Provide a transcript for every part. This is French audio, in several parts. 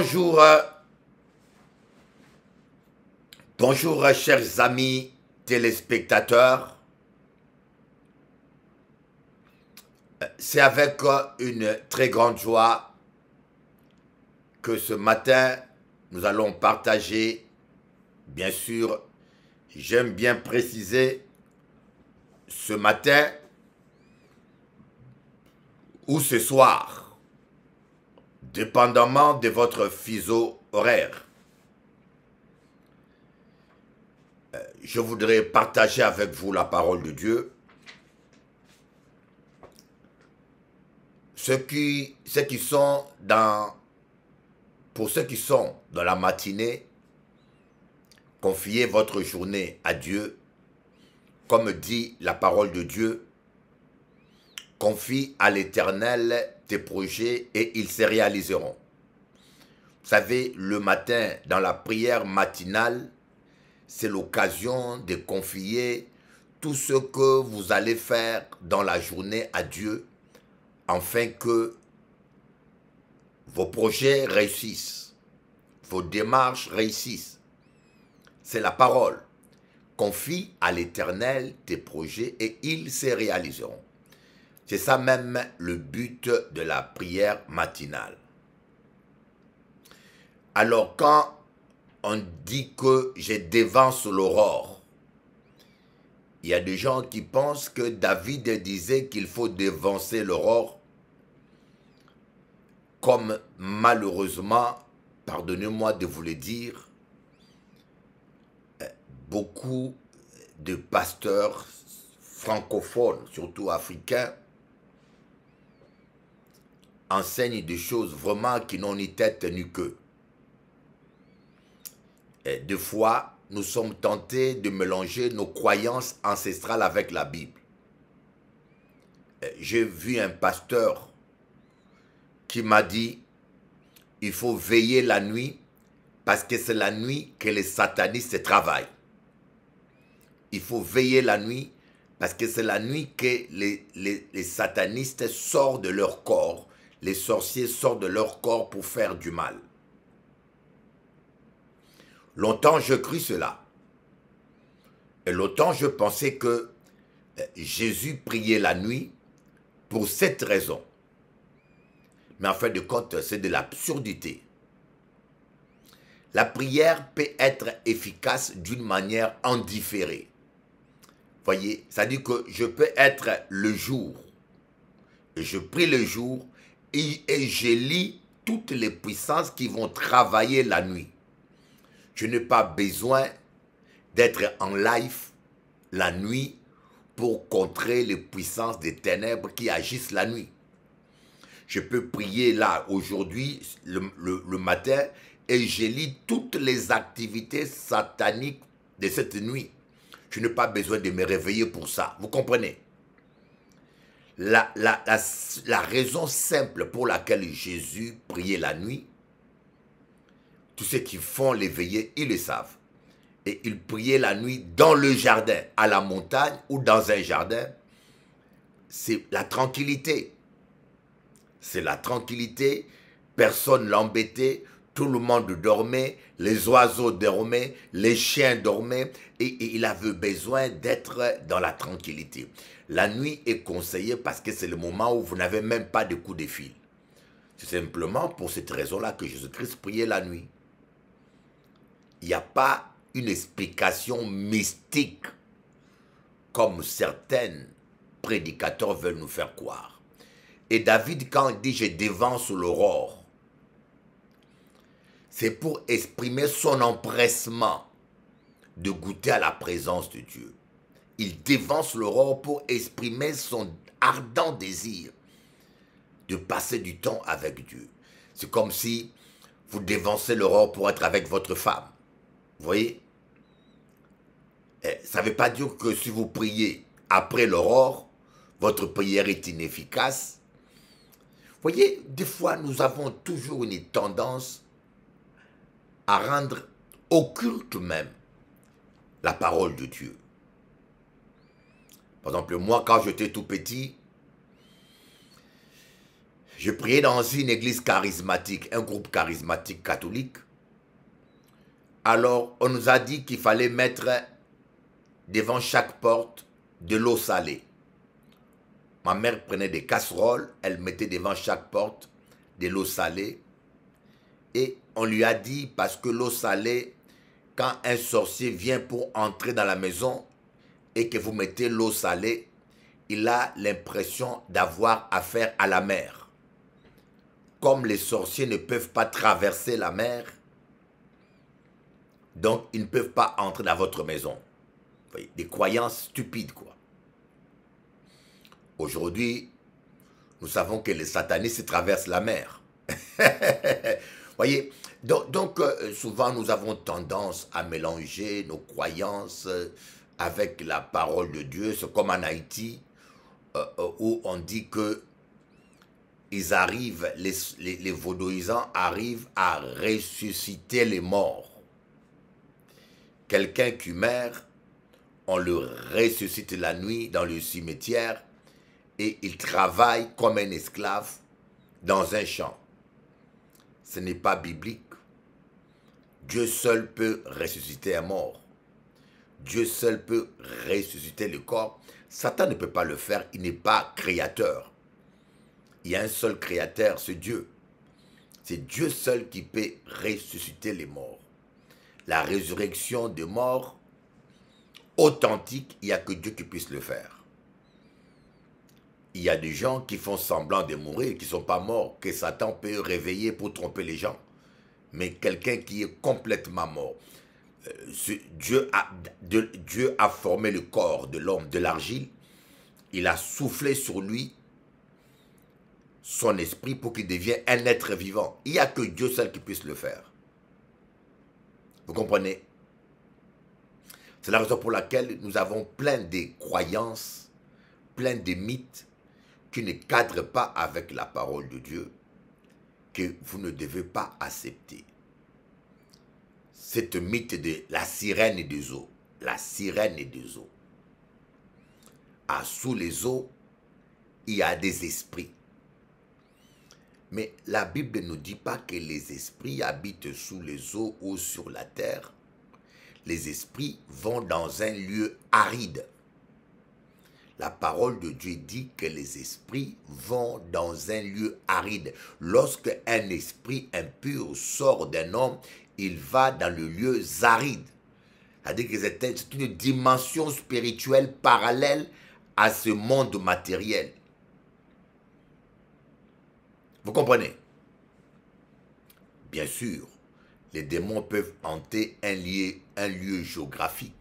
Bonjour, euh, bonjour euh, chers amis téléspectateurs. Euh, c'est avec une très grande joie que ce matin, nous allons partager, bien sûr, j'aime bien préciser, ce matin ou ce soir, dépendamment de votre fuseau horaire. Euh, je voudrais partager avec vous la parole de Dieu. Ceux qui, ceux qui sont dans, pour ceux qui sont dans la matinée, confiez votre journée à Dieu. Comme dit la parole de Dieu, confie à l'Éternel tes projets et ils se réaliseront. Vous savez, le matin, dans la prière matinale, c'est l'occasion de confier tout ce que vous allez faire dans la journée à Dieu afin que vos projets réussissent, vos démarches réussissent. C'est la parole. Confie à l'Éternel tes projets et ils se réaliseront. C'est ça même le but de la prière matinale. Alors quand on dit que je dévance l'aurore, il y a des gens qui pensent que David disait qu'il faut dévancer l'aurore, comme malheureusement, pardonnez-moi de vous le dire, beaucoup de pasteurs francophones, surtout africains, enseigne des choses vraiment qui n'ont ni tête ni queue. Et deux fois, nous sommes tentés de mélanger nos croyances ancestrales avec la Bible. J'ai vu un pasteur qui m'a dit, il faut veiller la nuit parce que c'est la nuit que les satanistes travaillent. Il faut veiller la nuit parce que c'est la nuit que les satanistes sortent de leur corps les sorciers sortent de leur corps pour faire du mal. Longtemps je crus cela. Et longtemps je pensais que euh, Jésus priait la nuit pour cette raison. Mais en fait, de compte, c'est de l'absurdité. La prière peut être efficace d'une manière indifférée. Vous Voyez, ça dit que je peux être le jour. et Je prie le jour et, je lis toutes les puissances qui vont travailler la nuit. Je n'ai pas besoin d'être en live la nuit pour contrer les puissances des ténèbres qui agissent la nuit. Je peux prier là aujourd'hui, le, le, matin, et je lis toutes les activités sataniques de cette nuit. Je n'ai pas besoin de me réveiller pour ça. Vous comprenez la, la, raison simple pour laquelle Jésus priait la nuit, tous ceux qui font les ils le savent. Et il priait la nuit dans le jardin, à la montagne ou dans un jardin. C'est la tranquillité. C'est la tranquillité. Personne l'embêtait. Tout le monde dormait, les oiseaux dormaient, les chiens dormaient, et, il avait besoin d'être dans la tranquillité. La nuit est conseillée parce que c'est le moment où vous n'avez même pas de coup de fil. C'est simplement pour cette raison-là que Jésus-Christ priait la nuit. Il n'y a pas une explication mystique comme certains prédicateurs veulent nous faire croire. Et David, quand il dit « je devance l'aurore », c'est pour exprimer son empressement de goûter à la présence de Dieu. Il dévance l'aurore pour exprimer son ardent désir de passer du temps avec Dieu. C'est comme si vous dévancez l'aurore pour être avec votre femme. Vous voyez eh, Ça ne veut pas dire que si vous priez après l'aurore, votre prière est inefficace. Vous voyez, des fois, nous avons toujours une tendance à rendre occulte même la parole de Dieu. Par exemple, moi, quand j'étais tout petit, je priais dans une église charismatique, un groupe charismatique catholique. Alors, on nous a dit qu'il fallait mettre devant chaque porte de l'eau salée. Ma mère prenait des casseroles, elle mettait devant chaque porte de l'eau salée et on lui a dit parce que l'eau salée, quand un sorcier vient pour entrer dans la maison et que vous mettez l'eau salée, il a l'impression d'avoir affaire à la mer. Comme les sorciers ne peuvent pas traverser la mer, donc ils ne peuvent pas entrer dans votre maison. Des croyances stupides, quoi. Aujourd'hui, nous savons que les satanistes traversent la mer. Vous Voyez, donc, euh, souvent, nous avons tendance à mélanger nos croyances euh, avec la parole de Dieu. C'est comme en Haïti, euh, où on dit que ils arrivent, les, les, arrivent à ressusciter les morts. Quelqu'un qui meurt, on le ressuscite la nuit dans le cimetière et il travaille comme un esclave dans un champ. Ce n'est pas biblique. Dieu seul peut ressusciter un mort. Dieu seul peut ressusciter le corps. Satan ne peut pas le faire, il n'est pas créateur. Il y a un seul créateur, c'est Dieu. C'est Dieu seul qui peut ressusciter les morts. La résurrection des morts authentique, il n'y a que Dieu qui puisse le faire. Il y a des gens qui font semblant de mourir, qui ne sont pas morts, que Satan peut réveiller pour tromper les gens mais quelqu'un qui est complètement mort. Euh, Dieu, a, Dieu a formé le corps de l'homme de l'argile, il a soufflé sur lui son esprit pour qu'il devienne un être vivant. Il n'y a que Dieu seul qui puisse le faire. Vous comprenez C'est la raison pour laquelle nous avons plein de croyances, plein de mythes qui ne cadrent pas avec la parole de Dieu que vous ne devez pas accepter. Cette mythe de la sirène des eaux, la sirène des eaux. à ah, sous les eaux, il y a des esprits. Mais la Bible ne dit pas que les esprits habitent sous les eaux ou sur la terre. Les esprits vont dans un lieu aride. La parole de Dieu dit que les esprits vont dans un lieu aride. Lorsque un esprit impur sort d'un homme, il va dans le lieu aride. C'est-à-dire que c'est une dimension spirituelle parallèle à ce monde matériel. Vous comprenez Bien sûr, les démons peuvent hanter un lieu, un lieu géographique.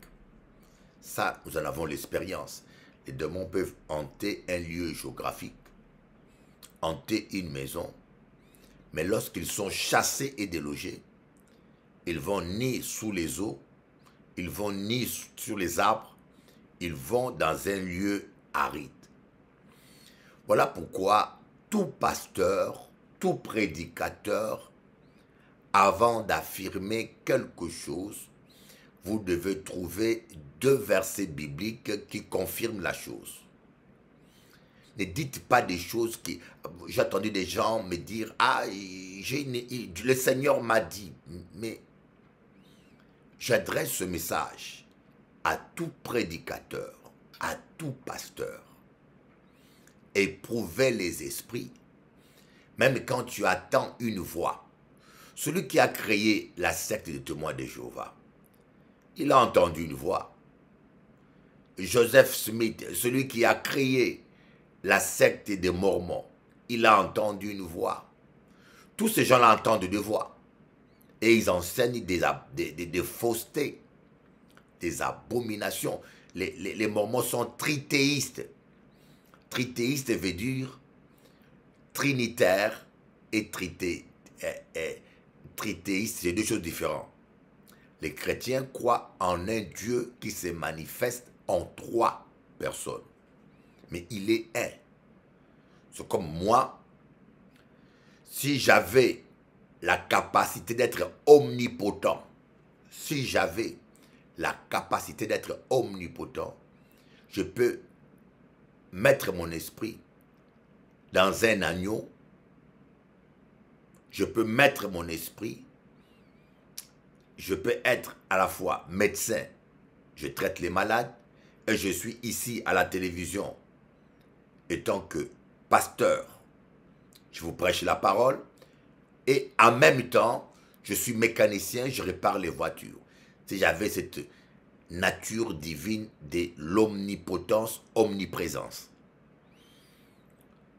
Ça, nous en avons l'expérience. Les démons peuvent hanter un lieu géographique, hanter une maison, mais lorsqu'ils sont chassés et délogés, ils vont ni sous les eaux, ils vont ni sur les arbres, ils vont dans un lieu aride. Voilà pourquoi tout pasteur, tout prédicateur, avant d'affirmer quelque chose, vous devez trouver deux versets bibliques qui confirment la chose. Ne dites pas des choses qui... j'attendais des gens me dire, ah, le Seigneur m'a dit, mais j'adresse ce message à tout prédicateur, à tout pasteur. Éprouvez les esprits, même quand tu attends une voix. Celui qui a créé la secte des témoins de Jéhovah, il a entendu une voix. Joseph Smith, celui qui a créé la secte des Mormons, il a entendu une voix. Tous ces gens-là entendent des voix. Et ils enseignent des, des, faussetés, des abominations. Les, Mormons sont trithéistes. Trithéiste veut dire trinitaire et trithéistes eh, eh, c'est deux choses différentes les chrétiens croient en un Dieu qui se manifeste en trois personnes. Mais il est un. C'est comme moi, si j'avais la capacité d'être omnipotent, si j'avais la capacité d'être omnipotent, je peux mettre mon esprit dans un agneau, je peux mettre mon esprit je peux être à la fois médecin, je traite les malades, et je suis ici à la télévision. Et tant que pasteur, je vous prêche la parole, et en même temps, je suis mécanicien, je répare les voitures. Si j'avais cette nature divine de l'omnipotence, omniprésence.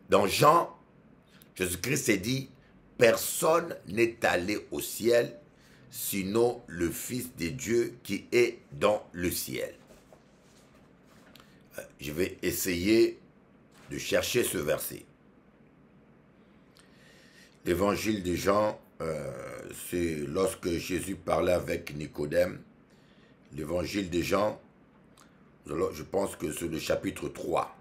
Dans Jean, Jésus-Christ s'est dit, personne n'est allé au ciel sinon le Fils de Dieu qui est dans le ciel. Euh, je vais essayer de chercher ce verset. L'évangile des gens, euh, c'est lorsque Jésus parlait avec Nicodème. L'évangile de Jean, je pense que c'est le chapitre 3.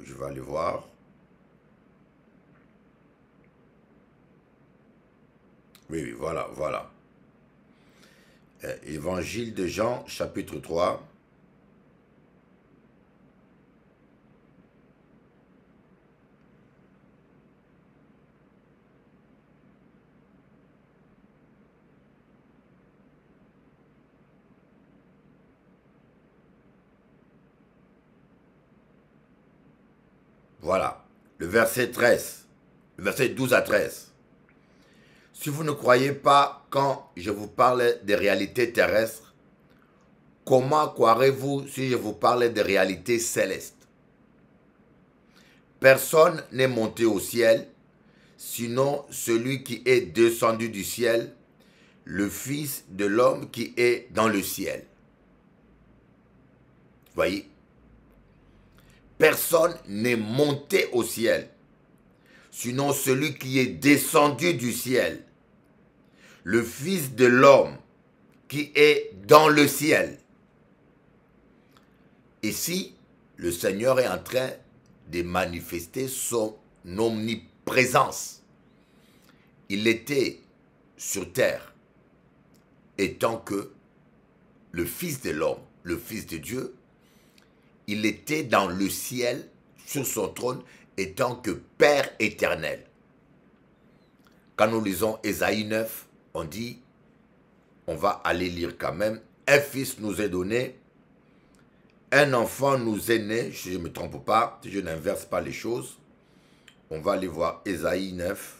je vais aller voir. Oui, oui, voilà, voilà. Euh, évangile de Jean, chapitre 3. Voilà, le verset 13, le verset 12 à 13. Si vous ne croyez pas quand je vous parle des réalités terrestres, comment croirez-vous si je vous parle des réalités célestes Personne n'est monté au ciel, sinon celui qui est descendu du ciel, le Fils de l'homme qui est dans le ciel. Voyez Personne n'est monté au ciel, sinon celui qui est descendu du ciel, le Fils de l'homme qui est dans le ciel. Ici, le Seigneur est en train de manifester son omniprésence. Il était sur terre, étant que le Fils de l'homme, le Fils de Dieu, il était dans le ciel sur son trône et tant que Père éternel. Quand nous lisons Esaïe 9, on dit, on va aller lire quand même, un fils nous est donné, un enfant nous est né, je ne me trompe pas, je n'inverse pas les choses. On va aller voir Esaïe 9.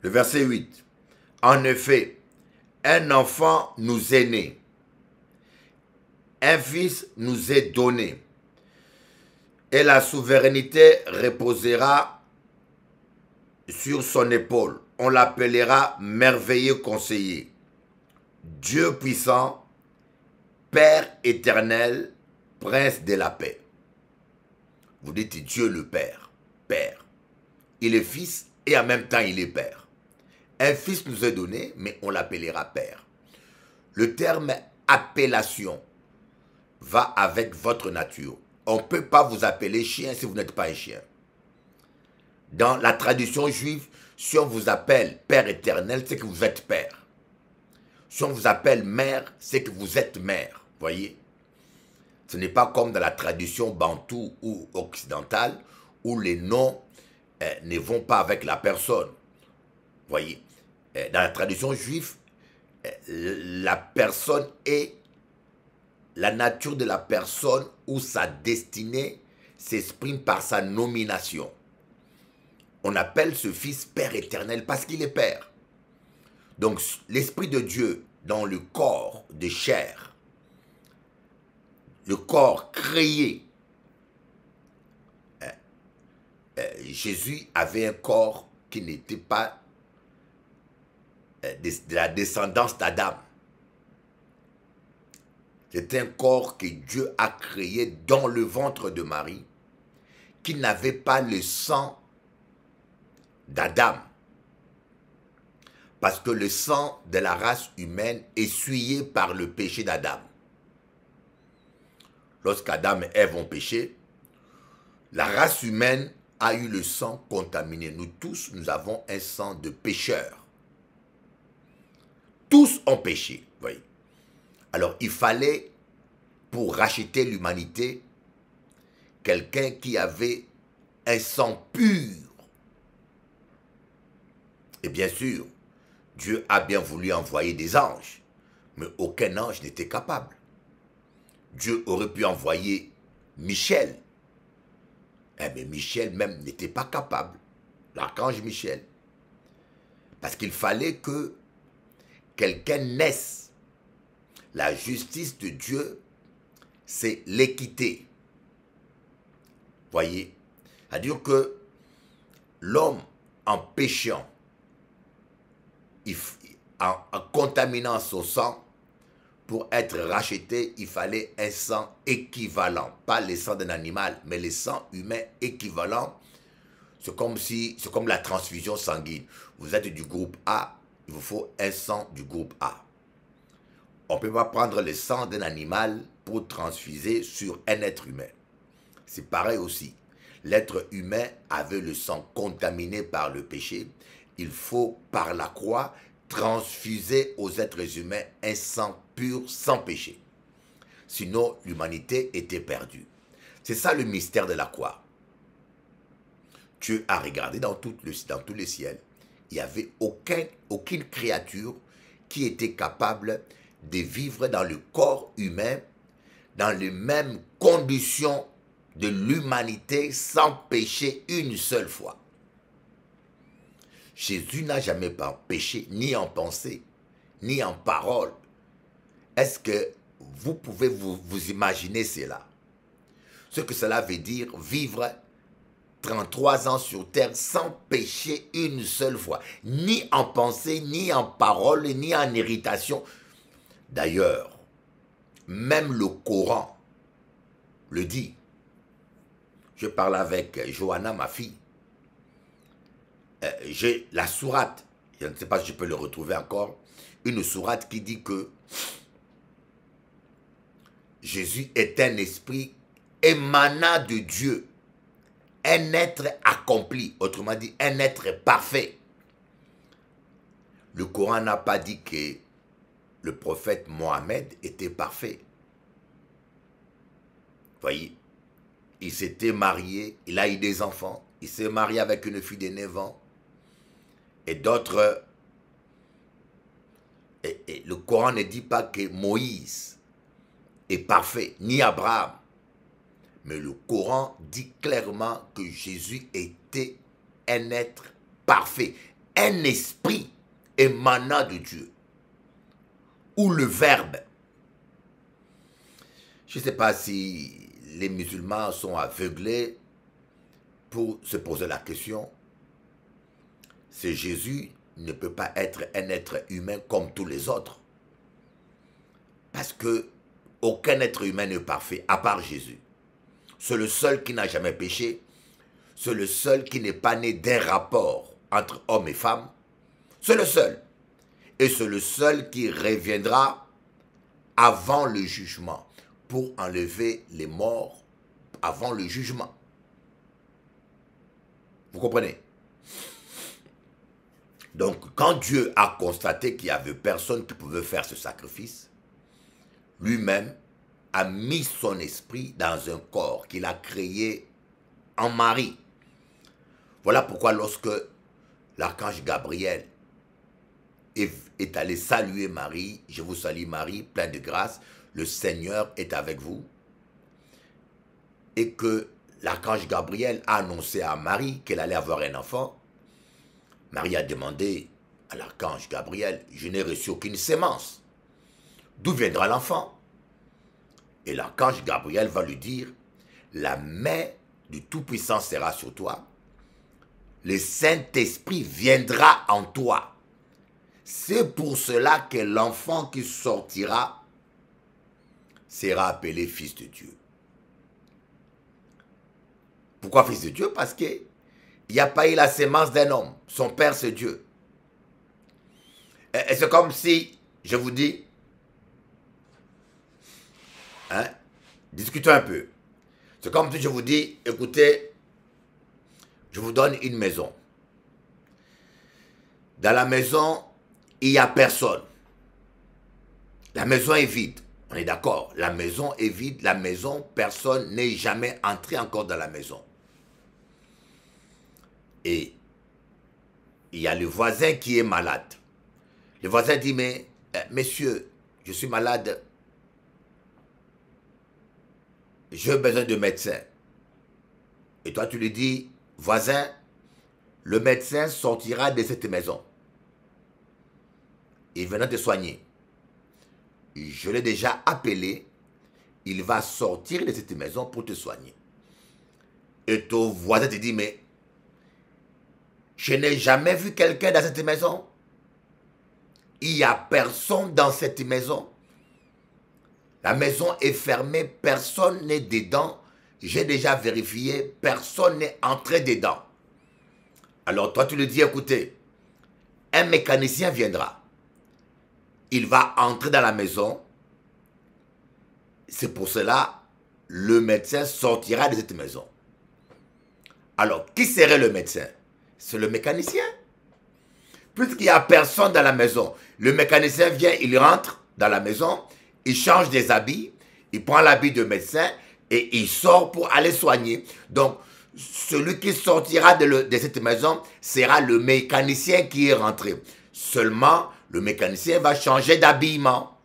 Le verset 8. En effet, un enfant nous est né. Un fils nous est donné. Et la souveraineté reposera sur son épaule. On l'appellera merveilleux conseiller. Dieu puissant, Père éternel, Prince de la paix. Vous dites Dieu le Père, Père. Il est Fils et en même temps il est Père. Un fils nous est donné, mais on l'appellera Père. Le terme appellation va avec votre nature. On ne peut pas vous appeler chien si vous n'êtes pas un chien. Dans la tradition juive, si on vous appelle Père éternel, c'est que vous êtes Père. Si on vous appelle Mère, c'est que vous êtes Mère. Voyez Ce n'est pas comme dans la tradition bantoue ou occidentale où les noms euh, ne vont pas avec la personne. Voyez eh, dans la tradition juive, eh, la personne est la nature de la personne ou sa destinée s'exprime par sa nomination. On appelle ce fils Père éternel parce qu'il est Père. Donc l'Esprit de Dieu dans le corps de chair, le corps créé. Eh, Jésus avait un corps qui n'était pas euh, de la descendance d'Adam. C'est un corps que Dieu a créé dans le ventre de Marie, qui n'avait pas le sang d'Adam. Parce que le sang de la race humaine est suyé par le péché d'Adam. Lorsqu'Adam et Ève ont péché, la race humaine a eu le sang contaminé. Nous tous, nous avons un sang de pécheur. Tous ont péché. voyez. Alors il fallait, pour racheter l'humanité, quelqu'un qui avait un sang pur. Et bien sûr, Dieu a bien voulu envoyer des anges, mais aucun ange n'était capable. Dieu aurait pu envoyer Michel. mais eh Michel même n'était pas capable, l'archange Michel. Parce qu'il fallait que quelqu'un naisse. La justice de Dieu, c'est l'équité. Voyez C'est-à-dire que l'homme, en péchant, en, contaminant son sang, pour être racheté, il fallait un sang équivalent. Pas le sang d'un animal, mais le sang humain équivalent. C'est comme si, c'est comme la transfusion sanguine. Vous êtes du groupe A, vous faut un sang du groupe A. On ne peut pas prendre le sang d'un animal pour transfuser sur un être humain. C'est pareil aussi. L'être humain avait le sang contaminé par le péché. Il faut, par la croix, transfuser aux êtres humains un sang pur, sans péché. Sinon, l'humanité était perdue. C'est ça le mystère de la croix. Dieu a regardé dans, dans tous les ciels il n'y avait aucune créature qui était capable de vivre dans le corps humain, dans les mêmes conditions de l'humanité sans pécher une seule fois. Jésus n'a jamais pas péché, ni en pensée, ni en parole. Est-ce que vous pouvez vous, vous imaginer cela Ce que cela veut dire vivre 33 ans sur terre sans pécher une seule fois, ni en pensée, ni en parole, ni en irritation. D'ailleurs, même le Coran le dit. Je parle avec Johanna, ma fille. Euh, j'ai la sourate, je ne sais pas si je peux le retrouver encore, une sourate qui dit que Jésus est un esprit émanant de Dieu un être accompli, autrement dit un être parfait. Le Coran n'a pas dit que le prophète Mohamed était parfait. Voyez, il s'était marié, il a eu des enfants, il s'est marié avec une fille de 9 ans et d'autres. et le Coran ne dit pas que Moïse est parfait, ni Abraham. Mais le Coran dit clairement que Jésus était un être parfait, un esprit émanant de Dieu, ou le Verbe. Je ne sais pas si les musulmans sont aveuglés pour se poser la question. C'est Jésus ne peut pas être un être humain comme tous les autres. Parce que aucun être humain n'est parfait, à part Jésus. C'est le seul qui n'a jamais péché. C'est le seul qui n'est pas né d'un rapport entre homme et femme. C'est le seul. Et c'est le seul qui reviendra avant le jugement pour enlever les morts avant le jugement. Vous comprenez Donc, quand Dieu a constaté qu'il n'y avait personne qui pouvait faire ce sacrifice, lui-même, a mis son esprit dans un corps qu'il a créé en Marie. Voilà pourquoi lorsque l'archange Gabriel est allé saluer Marie, je vous salue Marie, pleine de grâce, le Seigneur est avec vous, et que l'archange Gabriel a annoncé à Marie qu'elle allait avoir un enfant, Marie a demandé à l'archange Gabriel, je n'ai reçu aucune sémence. D'où viendra l'enfant et l'archange Gabriel va lui dire, la main du Tout-Puissant sera sur toi. Le Saint-Esprit viendra en toi. C'est pour cela que l'enfant qui sortira sera appelé fils de Dieu. Pourquoi fils de Dieu Parce qu'il n'y a pas eu la sémence d'un homme. Son père, c'est Dieu. Et c'est comme si, je vous dis, Hein, discutons un peu. C'est comme si je vous dis, écoutez, je vous donne une maison. Dans la maison, il n'y a personne. La maison est vide. On est d'accord. La maison est vide. La maison, personne n'est jamais entré encore dans la maison. Et il y a le voisin qui est malade. Le voisin dit, mais euh, messieurs, je suis malade, j'ai besoin de médecin. Et toi, tu lui dis, voisin, le médecin sortira de cette maison. Il venant te soigner. Je l'ai déjà appelé. Il va sortir de cette maison pour te soigner. Et ton voisin te dit, mais je n'ai jamais vu quelqu'un dans cette maison. Il n'y a personne dans cette maison. La maison est fermée, personne n'est dedans. J'ai déjà vérifié, personne n'est entré dedans. Alors toi, tu lui dis, écoutez, un mécanicien viendra. Il va entrer dans la maison. C'est pour cela, le médecin sortira de cette maison. Alors, qui serait le médecin C'est le mécanicien. Puisqu'il n'y a personne dans la maison, le mécanicien vient, il rentre dans la maison, il change des habits, il prend l'habit de médecin et il sort pour aller soigner. Donc, celui qui sortira de, cette maison sera le mécanicien qui est rentré. Seulement, le mécanicien va changer d'habillement.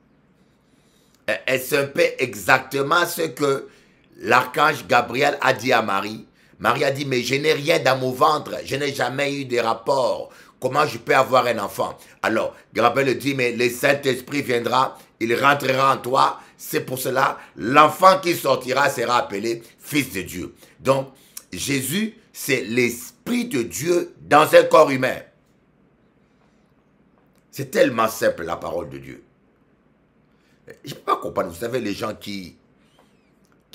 Et c'est un peu exactement ce que l'archange Gabriel a dit à Marie Marie a dit, mais je n'ai rien dans mon ventre, je n'ai jamais eu de rapport. Comment je peux avoir un enfant Alors, Gabriel dit, mais le Saint-Esprit viendra il rentrera en toi. C'est pour cela, l'enfant qui sortira sera appelé fils de Dieu. Donc, Jésus, c'est l'Esprit de Dieu dans un corps humain. C'est tellement simple la parole de Dieu. Je ne peux pas comprendre. Vous savez, les gens qui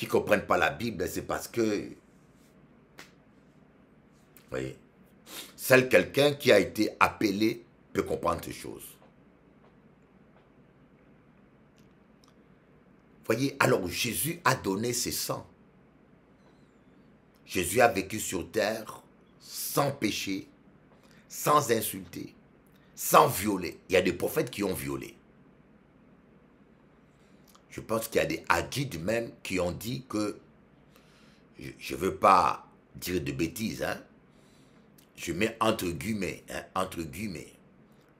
ne comprennent pas la Bible, c'est parce que... voyez, Seul quelqu'un qui a été appelé peut comprendre ces choses. alors Jésus a donné ses sangs. Jésus a vécu sur terre sans péché, sans insulter, sans violer. Il y a des prophètes qui ont violé. Je pense qu'il y a des hadiths même qui ont dit que, je ne veux pas dire de bêtises, hein, je mets entre guillemets, hein, entre guillemets,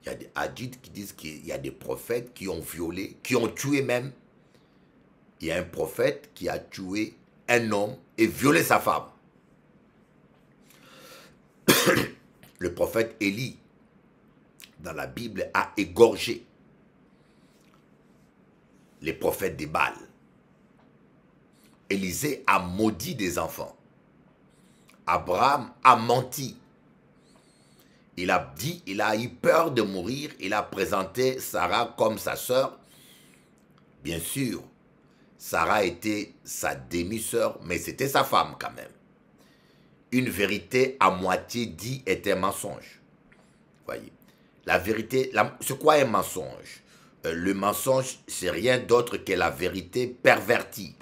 il y a des hadiths qui disent qu'il y a des prophètes qui ont violé, qui ont tué même il y a un prophète qui a tué un homme et violé sa femme. Le prophète Élie, dans la Bible, a égorgé les prophètes des Baal. Élisée a maudit des enfants. Abraham a menti. Il a dit, il a eu peur de mourir, il a présenté Sarah comme sa sœur. Bien sûr, Sarah était sa demi-sœur, mais c'était sa femme quand même. Une vérité à moitié dite est un mensonge. Voyez. La vérité, c'est quoi un mensonge euh, Le mensonge, c'est rien d'autre que la vérité pervertie.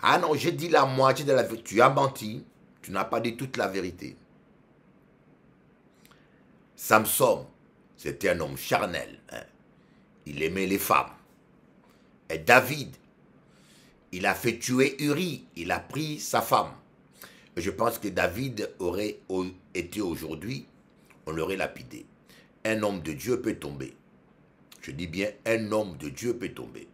Ah non, j'ai dit la moitié de la vérité. Tu as menti, tu n'as pas dit toute la vérité. Samson, c'était un homme charnel. Hein. Il aimait les femmes. David, il a fait tuer Uri, il a pris sa femme. Je pense que David aurait été aujourd'hui, on l'aurait lapidé. Un homme de Dieu peut tomber. Je dis bien, un homme de Dieu peut tomber.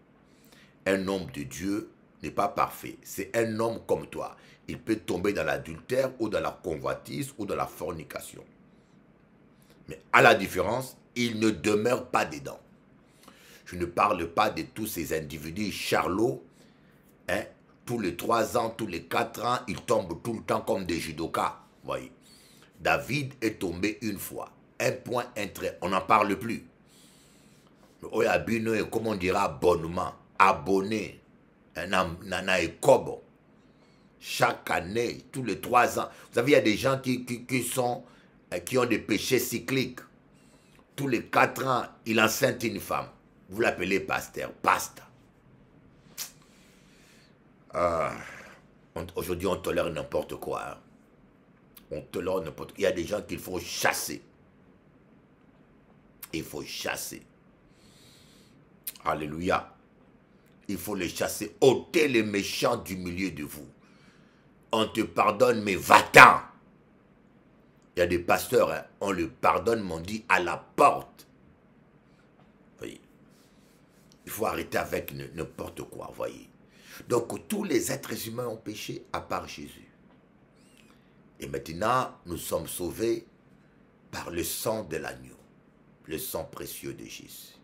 Un homme de Dieu n'est pas parfait. C'est un homme comme toi. Il peut tomber dans l'adultère ou dans la convoitise ou dans la fornication. Mais à la différence, il ne demeure pas dedans. Je ne parle pas de tous ces individus charlots. Hein? Tous les trois ans, tous les quatre ans, ils tombent tout le temps comme des judokas. Voyez. David est tombé une fois. Un point, un trait. On n'en parle plus. Oyabino est, comme on dira, abonnement, abonné. Nana et Kobo. Chaque année, tous les trois ans. Vous savez, il y a des gens qui, qui, sont, euh, qui ont des péchés cycliques. Tous les quatre ans, il enceinte une femme. Vous l'appelez pasteur, pasta. Ah, aujourd'hui, on tolère n'importe quoi. Hein. On tolère n'importe quoi. Il y a des gens qu'il faut chasser. Il faut chasser. Alléluia. Il faut les chasser. ôter les méchants du milieu de vous. On te pardonne, mais va-t'en. Il y a des pasteurs, hein, on le pardonne, mais on dit à la porte. Il faut arrêter avec n'importe quoi, voyez. Donc tous les êtres humains ont péché à part Jésus. Et maintenant, nous sommes sauvés par le sang de l'agneau, le sang précieux de Jésus.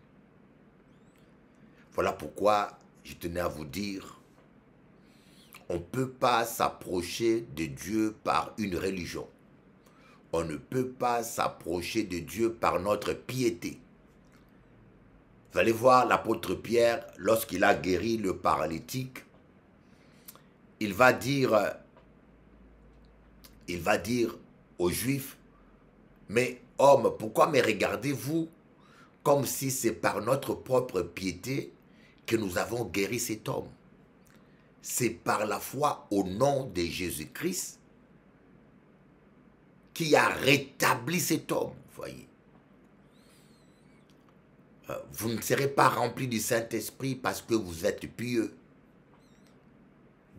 Voilà pourquoi je tenais à vous dire, on ne peut pas s'approcher de Dieu par une religion. On ne peut pas s'approcher de Dieu par notre piété. Vous allez voir l'apôtre Pierre, lorsqu'il a guéri le paralytique, il va dire, il va dire aux Juifs, mais homme, pourquoi me regardez-vous comme si c'est par notre propre piété que nous avons guéri cet homme C'est par la foi au nom de Jésus-Christ qui a rétabli cet homme, voyez. Euh, vous ne serez pas rempli du Saint-Esprit parce que vous êtes pieux.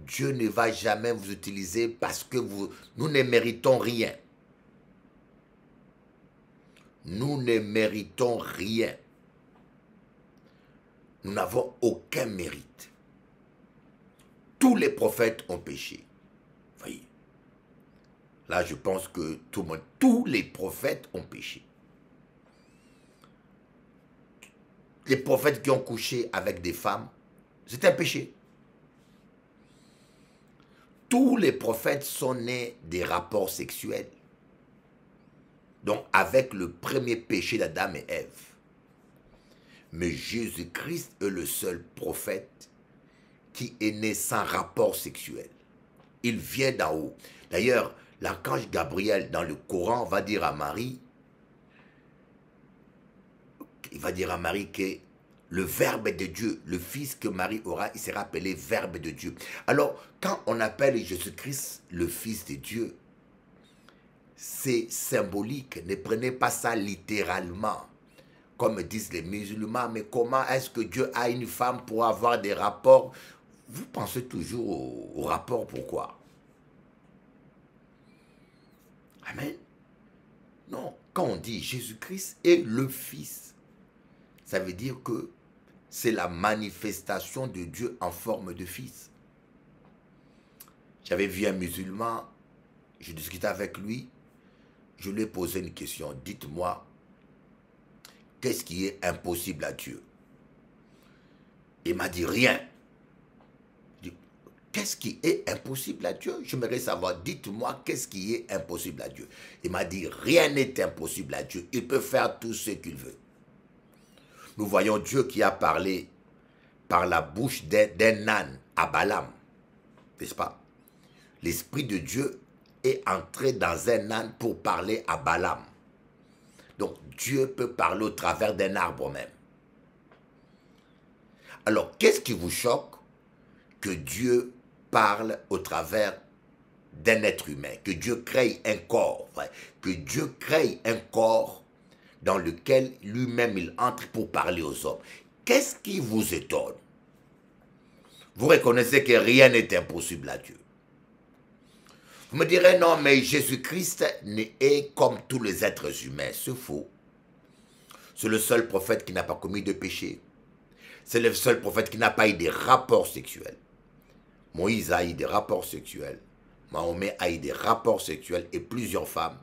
Dieu ne va jamais vous utiliser parce que vous, nous ne méritons rien. Nous ne méritons rien. Nous n'avons aucun mérite. Tous les prophètes ont péché. Voyez. Là, je pense que tout le monde, tous les prophètes ont péché. les prophètes qui ont couché avec des femmes, c'est un péché. Tous les prophètes sont nés des rapports sexuels. Donc avec le premier péché d'Adam et Ève. Mais Jésus-Christ est le seul prophète qui est né sans rapport sexuel. Il vient d'en haut. D'ailleurs, l'archange Gabriel dans le Coran va dire à Marie, il va dire à Marie que le Verbe de Dieu, le Fils que Marie aura, il sera appelé Verbe de Dieu. Alors, quand on appelle Jésus-Christ le Fils de Dieu, c'est symbolique. Ne prenez pas ça littéralement, comme disent les musulmans. Mais comment est-ce que Dieu a une femme pour avoir des rapports Vous pensez toujours au, au rapport, pourquoi Amen. Non, quand on dit Jésus-Christ est le Fils, ça veut dire que c'est la manifestation de Dieu en forme de fils. J'avais vu un musulman, je discutais avec lui, je lui ai posé une question. Dites-moi, qu'est-ce qui est impossible à Dieu Il m'a dit rien. Qu'est-ce qui est impossible à Dieu J'aimerais savoir, dites-moi, qu'est-ce qui est impossible à Dieu Il m'a dit, rien n'est impossible à Dieu. Il peut faire tout ce qu'il veut nous voyons Dieu qui a parlé par la bouche d'un âne à Balaam, n'est-ce pas L'Esprit de Dieu est entré dans un âne pour parler à Balaam. Donc Dieu peut parler au travers d'un arbre même. Alors qu'est-ce qui vous choque que Dieu parle au travers d'un être humain, que Dieu crée un corps, que Dieu crée un corps dans lequel lui-même il entre pour parler aux hommes. Qu'est-ce qui vous étonne Vous reconnaissez que rien n'est impossible à Dieu. Vous me direz, non, mais Jésus-Christ est comme tous les êtres humains. C'est faux. C'est le seul prophète qui n'a pas commis de péché. C'est le seul prophète qui n'a pas eu des rapports sexuels. Moïse a eu des rapports sexuels. Mahomet a eu des rapports sexuels et plusieurs femmes.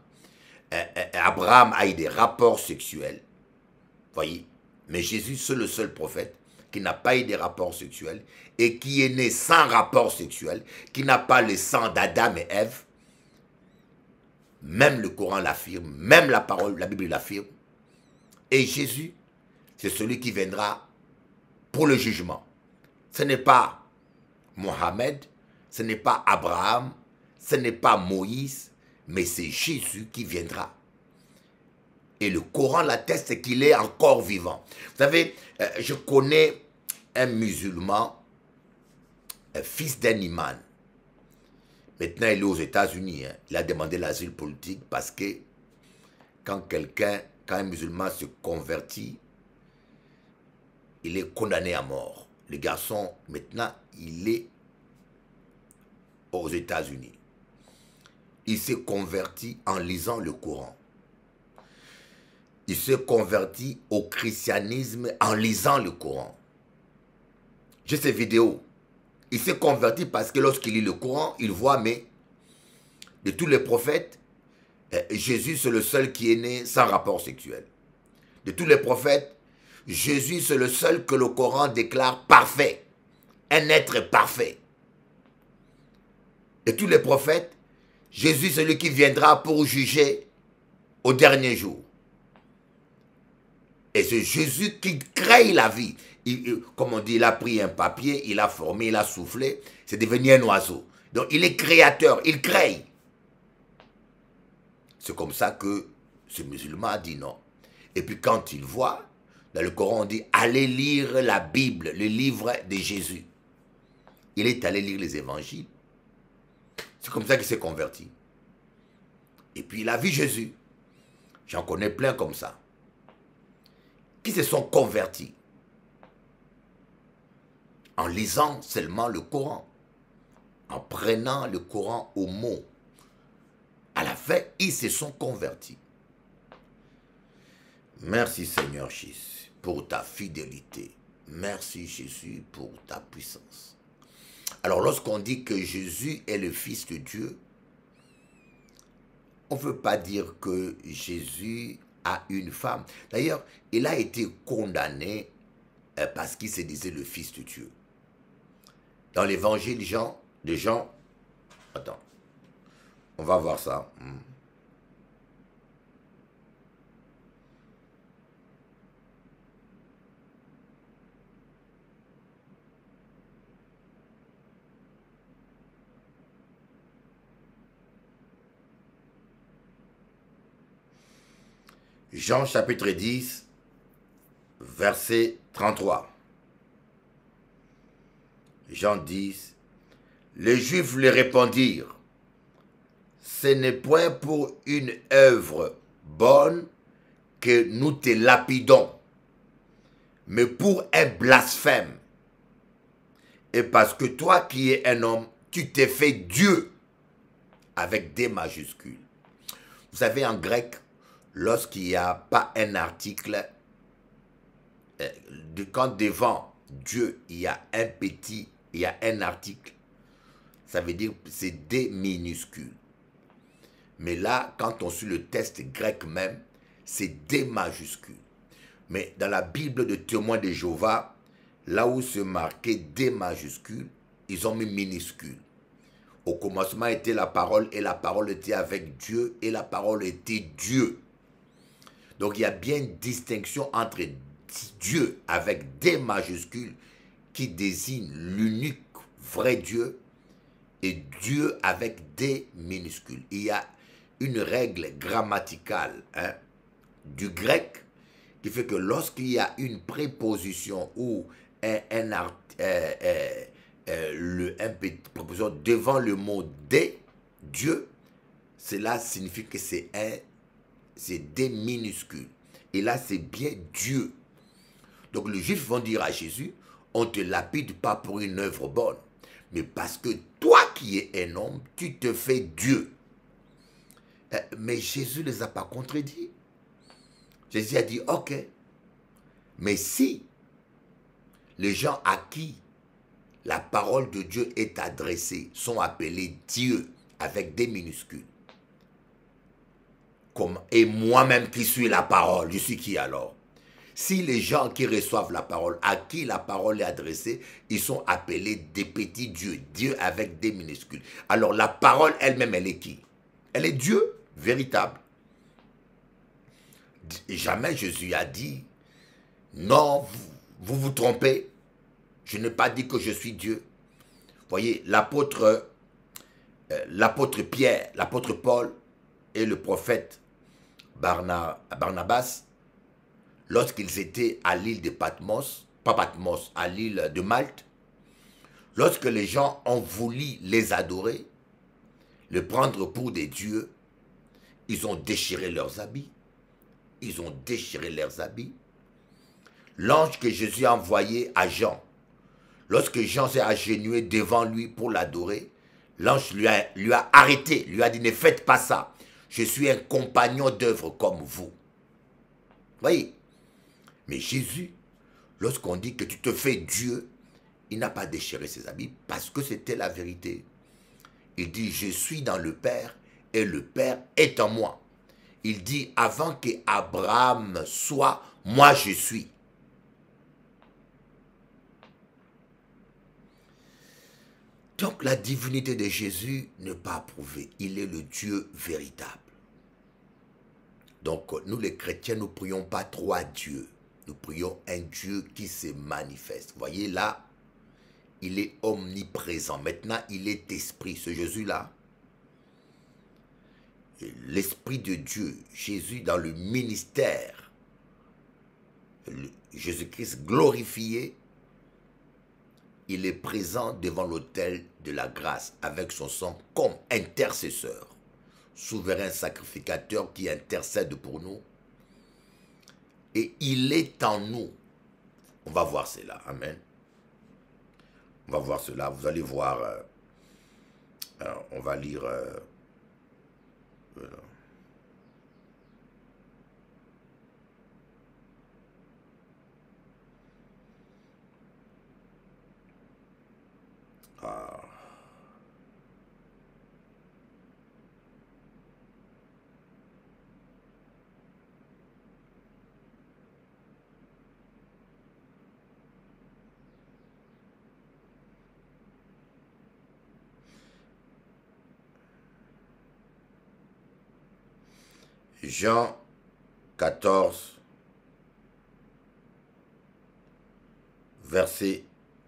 Euh, euh, Abraham a eu des rapports sexuels. Voyez Mais Jésus, c'est le seul prophète qui n'a pas eu des rapports sexuels et qui est né sans rapport sexuel, qui n'a pas le sang d'Adam et Ève. Même le Coran l'affirme, même la parole, la Bible l'affirme. Et Jésus, c'est celui qui viendra pour le jugement. Ce n'est pas Mohamed, ce n'est pas Abraham, ce n'est pas Moïse, mais c'est Jésus qui viendra. Et le Coran l'atteste qu'il est encore vivant. Vous savez, euh, je connais un musulman, un fils d'un imam. Maintenant, il est aux États-Unis. Hein. Il a demandé l'asile politique parce que quand quelqu'un, quand un musulman se convertit, il est condamné à mort. Le garçon, maintenant, il est aux États-Unis il s'est converti en lisant le Coran. Il s'est converti au christianisme en lisant le Coran. J'ai ces vidéos. Il s'est converti parce que lorsqu'il lit le Coran, il voit, mais de tous les prophètes, euh, Jésus c'est le seul qui est né sans rapport sexuel. De tous les prophètes, Jésus c'est le seul que le Coran déclare parfait, un être parfait. De tous les prophètes, Jésus, celui qui viendra pour juger au dernier jour. Et c'est Jésus qui crée la vie. Euh, comme on dit, il a pris un papier, il a formé, il a soufflé. C'est devenu un oiseau. Donc il est créateur, il crée. C'est comme ça que ce musulman dit non. Et puis quand il voit, dans le Coran, on dit allez lire la Bible, le livre de Jésus. Il est allé lire les évangiles. C'est comme ça qu'il s'est converti. Et puis il a vu Jésus. J'en connais plein comme ça. Qui se sont convertis en lisant seulement le Coran, en prenant le Coran au mot. À la fin, ils se sont convertis. Merci Seigneur Jésus pour ta fidélité. Merci Jésus pour ta puissance. Alors lorsqu'on dit que Jésus est le Fils de Dieu, on ne veut pas dire que Jésus a une femme. D'ailleurs, il a été condamné euh, parce qu'il se disait le Fils de Dieu. Dans l'évangile Jean, de Jean, attends, on va voir ça. Hmm. Jean chapitre 10, verset 33. Jean 10, les Juifs lui répondirent, ce n'est point pour une œuvre bonne que nous te lapidons, mais pour un blasphème. Et parce que toi qui es un homme, tu t'es fait Dieu avec des majuscules. Vous savez, en grec, lorsqu'il n'y a pas un article, euh, quand devant Dieu, il y a un petit, il y a un article, ça veut dire c'est des minuscules. Mais là, quand on suit le test grec même, c'est des majuscules. Mais dans la Bible de témoins de Jéhovah, là où c'est marqué des majuscules, ils ont mis minuscules. Au commencement était la parole et la parole était avec Dieu et la parole était Dieu. Donc il y a bien une distinction entre Dieu avec des majuscules qui désigne l'unique vrai Dieu et Dieu avec des minuscules. Il y a une règle grammaticale hein, du grec qui fait que lorsqu'il y a une préposition ou un, un, euh, euh, euh, le, préposition devant le mot des, Dieu, cela signifie que c'est un c'est des minuscules. Et là, c'est bien Dieu. Donc les Juifs vont dire à Jésus, on ne te lapide pas pour une œuvre bonne, mais parce que toi qui es un homme, tu te fais Dieu. Euh, mais Jésus ne les a pas contredits. Jésus a dit, ok, mais si les gens à qui la parole de Dieu est adressée sont appelés Dieu avec des minuscules, et moi-même qui suis la parole, je suis qui alors Si les gens qui reçoivent la parole, à qui la parole est adressée, ils sont appelés des petits dieux, Dieu avec des minuscules. Alors la parole elle-même, elle est qui Elle est Dieu véritable. Jamais Jésus a dit, non, vous vous, trompez, je n'ai pas dit que je suis Dieu. Voyez, l'apôtre euh, l'apôtre Pierre, l'apôtre Paul et le prophète Barnabas lorsqu'ils étaient à l'île de Patmos, pas Patmos, à l'île de Malte, lorsque les gens ont voulu les adorer, les prendre pour des dieux, ils ont déchiré leurs habits. Ils ont déchiré leurs habits. L'ange que Jésus a envoyé à Jean, lorsque Jean s'est agenouillé devant lui pour l'adorer, l'ange lui lui a arrêté, lui a dit ne faites pas ça. Je suis un compagnon d'œuvre comme vous. Voyez Mais Jésus, lorsqu'on dit que tu te fais Dieu, il n'a pas déchiré ses habits parce que c'était la vérité. Il dit, je suis dans le Père et le Père est en moi. Il dit, avant que Abraham soit, moi je suis. Donc la divinité de Jésus n'est pas approuvée. Il est le Dieu véritable. Donc nous les chrétiens, nous prions pas trois dieux. Nous prions un Dieu qui se manifeste. Vous voyez là, il est omniprésent. Maintenant, il est esprit, ce Jésus-là. L'esprit de Dieu, Jésus dans le ministère. Jésus-Christ glorifié il est présent devant l'autel de la grâce avec son sang comme intercesseur, souverain sacrificateur qui intercède pour nous. Et il est en nous. On va voir cela. Amen. On va voir cela. Vous allez voir. Euh, euh, on va lire. Euh, Jean 14, verset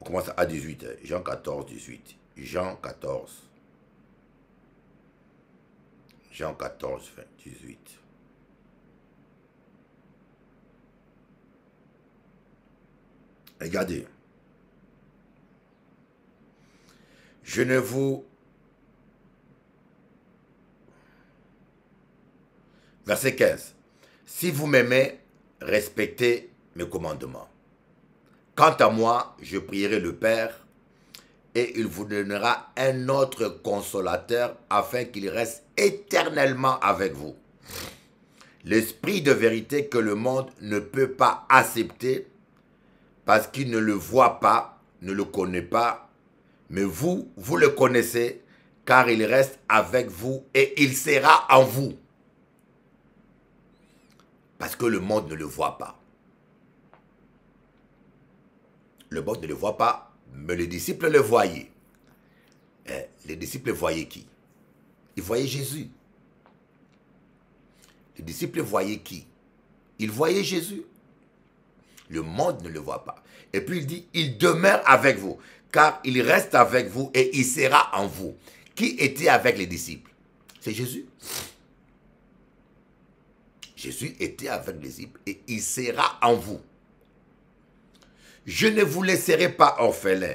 commence à 18, hein. Jean 14, 18. Jean 14. Jean 14, 18. Regardez. Je ne vous... Verset 15. Si vous m'aimez, respectez mes commandements. Quant à moi, je prierai le Père, et il vous donnera un autre consolateur afin qu'il reste éternellement avec vous. L'esprit de vérité que le monde ne peut pas accepter parce qu'il ne le voit pas, ne le connaît pas, mais vous, vous le connaissez car il reste avec vous et il sera en vous. Parce que le monde ne le voit pas le monde ne le voit pas, mais les disciples le voyaient. Hein, les disciples voyaient qui Ils voyaient Jésus. Les disciples voyaient qui Ils voyaient Jésus. Le monde ne le voit pas. Et puis il dit, il demeure avec vous, car il reste avec vous et il sera en vous. Qui était avec les disciples C'est Jésus. Jésus était avec les disciples et il sera en vous. Je ne vous laisserai pas orphelin.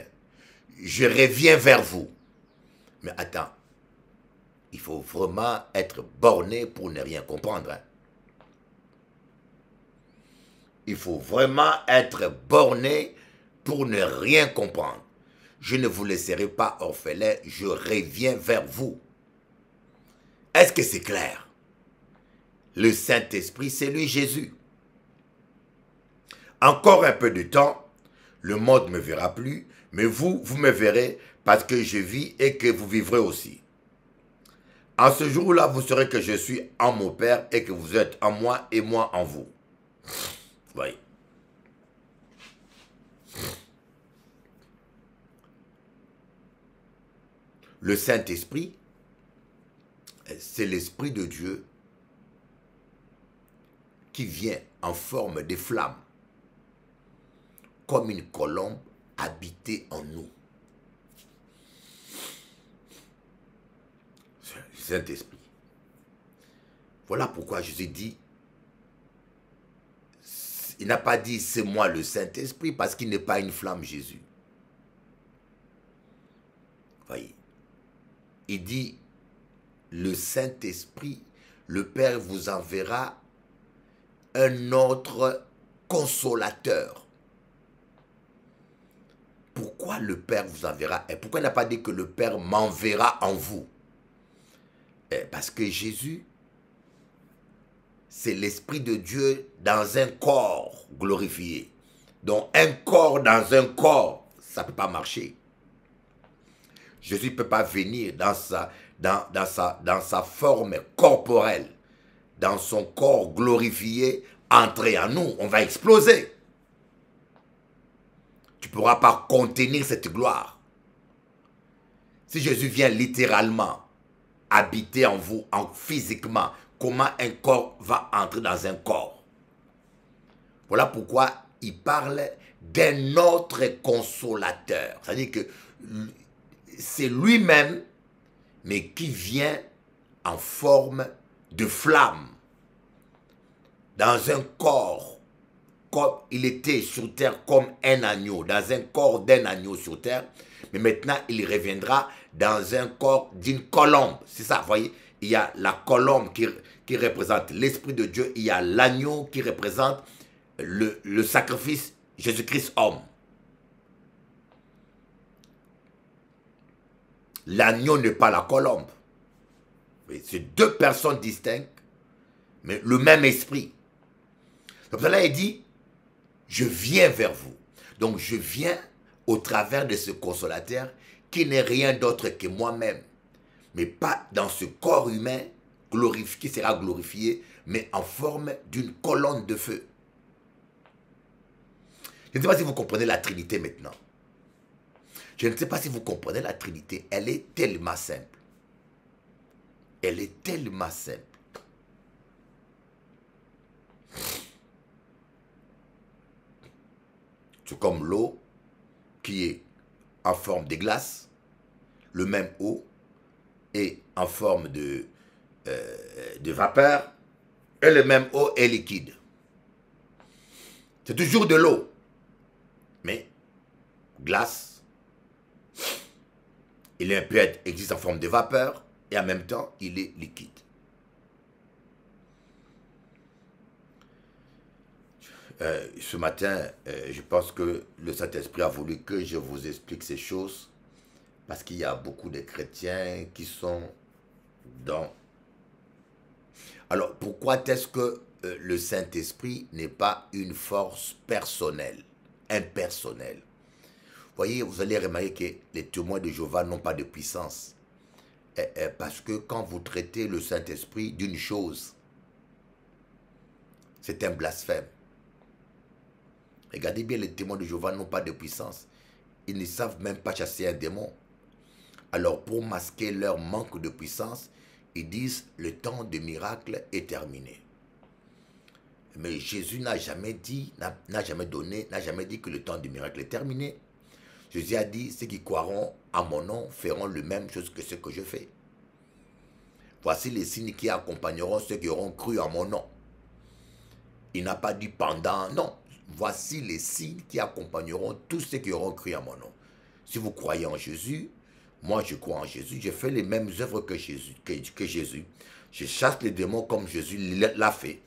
Je reviens vers vous. Mais attends, il faut vraiment être borné pour ne rien comprendre. Hein. Il faut vraiment être borné pour ne rien comprendre. Je ne vous laisserai pas orphelin, je reviens vers vous. Est-ce que c'est clair Le Saint-Esprit, c'est lui Jésus. Encore un peu de temps, le monde ne me verra plus, mais vous, vous me verrez parce que je vis et que vous vivrez aussi. En ce jour-là, vous saurez que je suis en mon Père et que vous êtes en moi et moi en vous. Voyez. Le Saint-Esprit, c'est l'Esprit de Dieu qui vient en forme des flammes comme une colombe, habitée en nous. Saint-Esprit. Voilà pourquoi Jésus dit, il n'a pas dit c'est moi le Saint-Esprit parce qu'il n'est pas une flamme Jésus. Voyez. Il dit, le Saint-Esprit, le Père vous enverra un autre consolateur pourquoi le Père vous enverra Et pourquoi il n'a pas dit que le Père m'enverra en vous eh, Parce que Jésus, c'est l'Esprit de Dieu dans un corps glorifié. Donc un corps dans un corps, ça ne peut pas marcher. Jésus ne peut pas venir dans sa, dans, sa, dans sa forme corporelle, dans son corps glorifié, entrer en nous. On va exploser tu ne pourras pas contenir cette gloire. Si Jésus vient littéralement habiter en vous, en, physiquement, comment un corps va entrer dans un corps Voilà pourquoi il parle d'un autre consolateur. C'est-à-dire que c'est lui-même, mais qui vient en forme de flamme dans un corps il était sur terre comme un agneau, dans un corps d'un agneau sur terre, mais maintenant il reviendra dans un corps d'une colombe. C'est ça, vous voyez, il y a la colombe qui, représente l'Esprit de Dieu, il y a l'agneau qui représente le, sacrifice Jésus-Christ homme. L'agneau n'est pas la colombe. C'est deux personnes distinctes, mais le même esprit. Donc là, il dit, je viens vers vous. Donc je viens au travers de ce consolateur qui n'est rien d'autre que moi-même, mais pas dans ce corps humain qui sera glorifié, mais en forme d'une colonne de feu. Je ne sais pas si vous comprenez la Trinité maintenant. Je ne sais pas si vous comprenez la Trinité. Elle est tellement simple. Elle est tellement simple. C'est comme l'eau qui est en forme de glace, le même eau est en forme de, euh, de vapeur, et le même eau est liquide. C'est toujours de l'eau, mais glace, il peut être, existe en forme de vapeur, et en même temps, il est liquide. Euh, ce matin, euh, je pense que le Saint-Esprit a voulu que je vous explique ces choses parce qu'il y a beaucoup de chrétiens qui sont dans... Alors, pourquoi est-ce que euh, le Saint-Esprit n'est pas une force personnelle, impersonnelle Voyez, vous allez remarquer que les témoins de Jéhovah n'ont pas de puissance. Eh, eh, parce que quand vous traitez le Saint-Esprit d'une chose, c'est un blasphème. Regardez bien les témoins de Jéhovah n'ont pas de puissance. Ils ne savent même pas chasser un démon. Alors pour masquer leur manque de puissance, ils disent le temps de miracle est terminé. Mais Jésus n'a jamais dit, n'a jamais donné, n'a jamais dit que le temps de miracle est terminé. Jésus a dit, ceux qui croiront à mon nom feront la même chose que ce que je fais. Voici les signes qui accompagneront ceux qui auront cru à mon nom. Il n'a pas dit pendant, non. Voici les signes qui accompagneront tous ceux qui auront cru à mon nom. Si vous croyez en Jésus, moi je crois en Jésus, J'ai fait les mêmes œuvres que Jésus. Que, Jésus. Je chasse les démons comme Jésus l'a fait.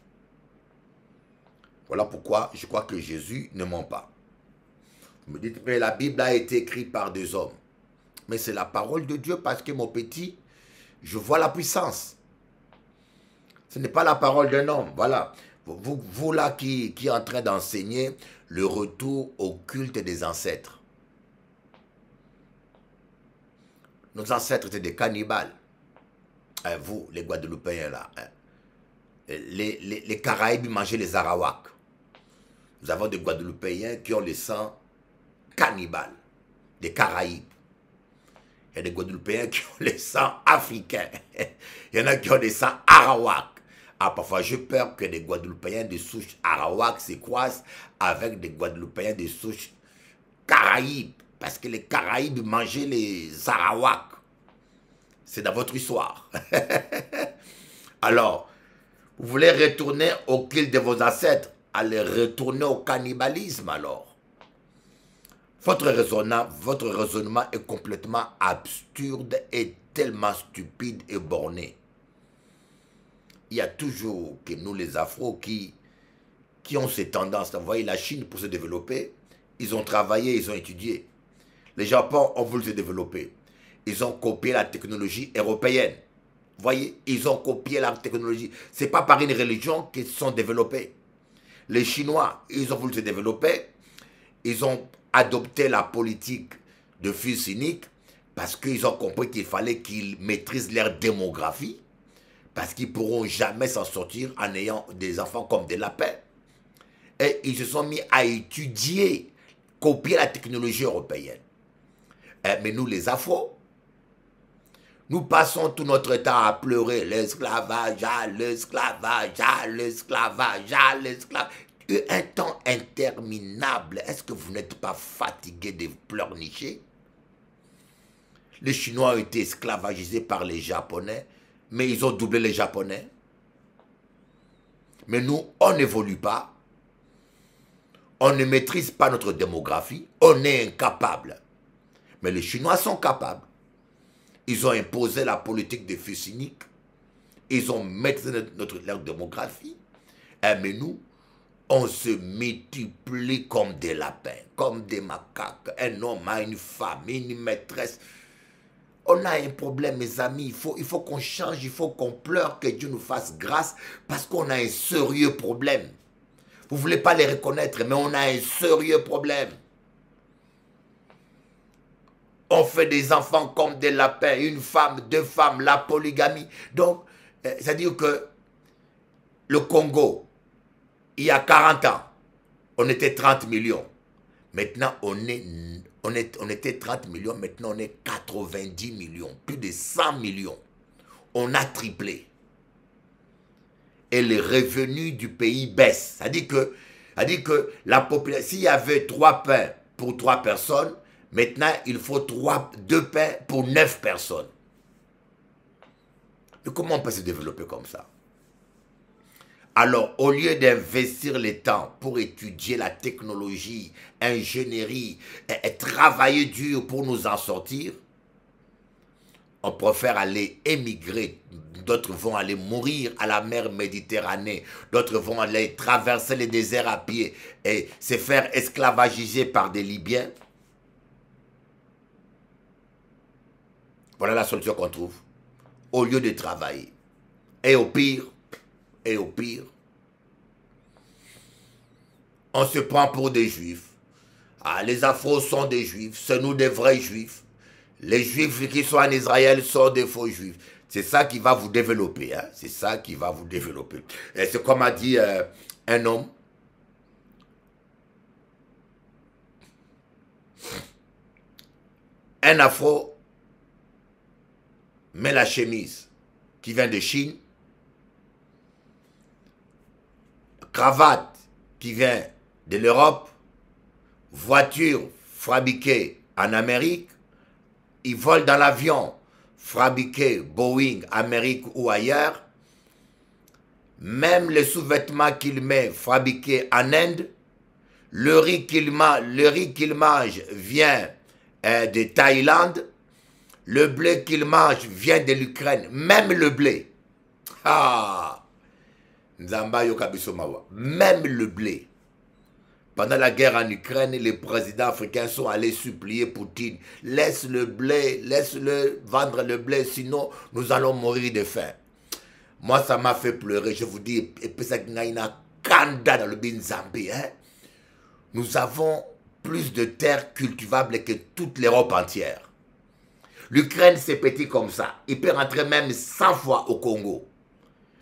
Voilà pourquoi je crois que Jésus ne ment pas. Vous me dites, mais la Bible a été écrite par des hommes. Mais c'est la parole de Dieu parce que mon petit, je vois la puissance. Ce n'est pas la parole d'un homme. Voilà vous, là qui, qui en train d'enseigner le retour au culte des ancêtres. Nos ancêtres étaient des cannibales. Hein, vous, les Guadeloupéens, là. Hein. Les, les, les, Caraïbes mangeaient les Arawaks. Nous avons des Guadeloupéens qui ont le sang cannibale des Caraïbes. Il y a des Guadeloupéens qui ont le sang africain. Il y en a qui ont le sang Arawak. Ah, parfois, j'ai peur que des Guadeloupéens de souche Arawak se croisent avec des Guadeloupéens de souche Caraïbes. Parce que les Caraïbes mangeaient les Arawaks. C'est dans votre histoire. Alors, vous voulez retourner au culte de vos ancêtres. Allez retourner au cannibalisme alors. Votre raisonnement, votre raisonnement est complètement absurde et tellement stupide et borné il y a toujours que nous, les afros, qui, qui ont ces tendances. Vous voyez, la Chine, pour se développer, ils ont travaillé, ils ont étudié. Les Japon ont voulu se développer. Ils ont copié la technologie européenne. Vous voyez, ils ont copié la technologie. Ce n'est pas par une religion qu'ils se sont développés. Les Chinois, ils ont voulu se développer. Ils ont adopté la politique de fils unique parce qu'ils ont compris qu'il fallait qu'ils maîtrisent leur démographie parce qu'ils pourront jamais s'en sortir en ayant des enfants comme la paix Et ils se sont mis à étudier, copier la technologie européenne. Eh, mais nous, les afros, nous passons tout notre temps à pleurer l'esclavage, l'esclavage, l'esclavage, l'esclavage. Un temps interminable. Est-ce que vous n'êtes pas fatigué de pleurnicher Les Chinois ont été esclavagisés par les Japonais mais ils ont doublé les Japonais. Mais nous, on n'évolue pas. On ne maîtrise pas notre démographie. On est incapable. Mais les Chinois sont capables. Ils ont imposé la politique des fils uniques. Ils ont maîtrisé notre, leur démographie. Eh, mais nous, on se multiplie comme des lapins, comme des macaques. Un homme a une femme, une maîtresse on a un problème, mes amis. Il faut, il faut qu'on change, il faut qu'on pleure, que Dieu nous fasse grâce, parce qu'on a un sérieux problème. Vous ne voulez pas les reconnaître, mais on a un sérieux problème. On fait des enfants comme des lapins, une femme, deux femmes, la polygamie. Donc, euh, c'est-à-dire que le Congo, il y a 40 ans, on était 30 millions. Maintenant, on est on, était 30 millions, maintenant on est 90 millions, plus de 100 millions. On a triplé. Et les revenus du pays baissent. cest à que, ça dit que la population, s'il y avait trois pains pour trois personnes, maintenant il faut trois, deux pains pour neuf personnes. Mais comment on peut se développer comme ça alors, au lieu d'investir le temps pour étudier la technologie, ingénierie, et, et travailler dur pour nous en sortir, on préfère aller émigrer. D'autres vont aller mourir à la mer Méditerranée. D'autres vont aller traverser les déserts à pied et se faire esclavagiser par des Libyens. Voilà la solution qu'on trouve. Au lieu de travailler. Et au pire, et au pire. On se prend pour des juifs. Ah, les afros sont des juifs, c'est nous des vrais juifs. Les juifs qui sont en Israël sont des faux juifs. C'est ça qui va vous développer. Hein. C'est ça qui va vous développer. Et c'est comme a dit euh, un homme. Un afro met la chemise qui vient de Chine cravate qui vient de l'Europe, voiture fabriquée en Amérique, ils volent dans l'avion fabriqué Boeing, Amérique ou ailleurs, même les sous-vêtements qu'il met fabriqués en Inde, le riz qu'il mange, vient euh, de Thaïlande, le blé qu'il mange vient de l'Ukraine, même le blé. Ah! Même le blé. Pendant la guerre en Ukraine, les présidents africains sont allés supplier Poutine. Laisse le blé, laisse-le vendre le blé, sinon nous allons mourir de faim. Moi, ça m'a fait pleurer. Je vous dis, dans le hein. Nous avons plus de terres cultivables que toute l'Europe entière. L'Ukraine, c'est petit comme ça. Il peut rentrer même 100 fois au Congo.